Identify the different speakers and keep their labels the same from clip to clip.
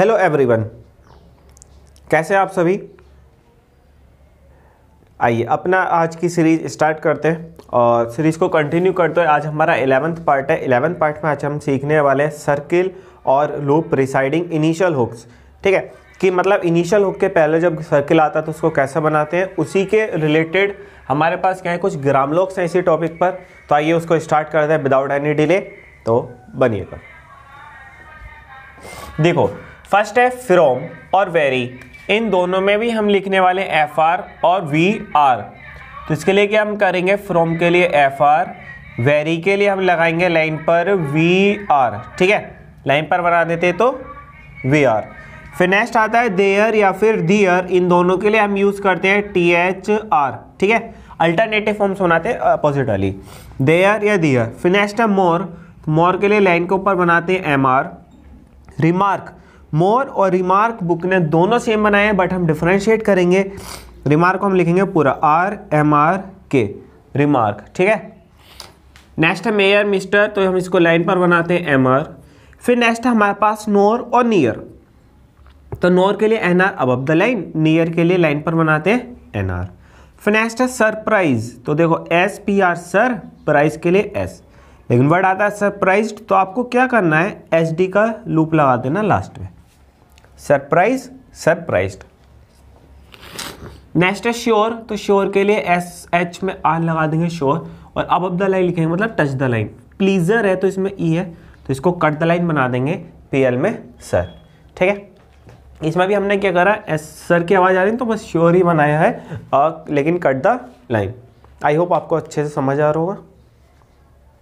Speaker 1: hello everyone कैसे आप सभी आइए अपना आज की सीरीज़ स्टार्ट करते हैं और सीरीज़ को कंटिन्यू करते हैं आज हमारा एलेवंथ पार्ट है एलेवंथ पार्ट में आज हम सीखने वाले हैं सर्किल और लूप रिसाइडिंग इनिशियल हुक्स ठीक है कि मतलब इनिशियल हुक के पहले जब सर्किल आता है तो उसको कैसे बनाते हैं उसी के रिलेटेड हमारे पास क्या है कुछ ग्रामलोक्स हैं इसी टॉपिक पर तो आइए उसको स्टार्ट करते हैं विदाउट एनी डिले तो बनिएगा देखो फर्स्ट है फ्रोम और वेरी इन दोनों में भी हम लिखने वाले एफ आर और वी आर तो इसके लिए क्या हम करेंगे फ्रोम के लिए एफ आर वेरी के लिए हम लगाएंगे लाइन पर वी आर ठीक है लाइन पर बना देते तो वी आर फिर नेक्स्ट आता है देयर या फिर दियर इन दोनों के लिए हम यूज़ करते हैं टी एच आर ठीक है अल्टरनेटिव फॉर्म्स बनाते हैं अपोजिट वाली देयर या दियर फिर नेक्स्ट है मोर मोर के लिए लाइन के ऊपर बनाते हैं एम आर रिमार्क मोर और रिमार्क बुक ने दोनों सेम बनाए बट हम डिफ्रेंशिएट करेंगे रिमार्क को हम लिखेंगे पूरा आर एम आर के रिमार्क ठीक है नेक्स्ट है मेयर मिस्टर तो हम इसको लाइन पर बनाते हैं एम आर फिर नेक्स्ट हमारे पास नोर और नियर तो नोर के लिए एन आर अब द लाइन नियर के लिए लाइन पर बनाते हैं एन आर फिर नेक्स्ट है सरप्राइज तो देखो S P R surprise के लिए एस लेकिन वर्ड आता है सरप्राइज तो आपको क्या करना है एस डी का लूप लगा देना लास्ट में सरप्राइज सरप्राइज नेक्स्ट है श्योर तो श्योर के लिए एस एच में आर लगा देंगे श्योर और अब अब द लाइन लिखेंगे मतलब टच द लाइन प्लीजर है तो इसमें ई e है तो इसको कट द लाइन बना देंगे पी एल में सर ठीक है इसमें भी हमने क्या करा एस सर की आवाज़ आ रही है तो बस श्योर ही बनाया है और लेकिन cut the line I hope आपको अच्छे से समझ आ रहा होगा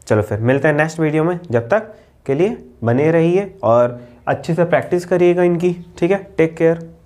Speaker 1: चलो फिर मिलते हैं नेक्स्ट वीडियो में जब तक के लिए बने रहिए और अच्छे से प्रैक्टिस करिएगा इनकी ठीक है टेक केयर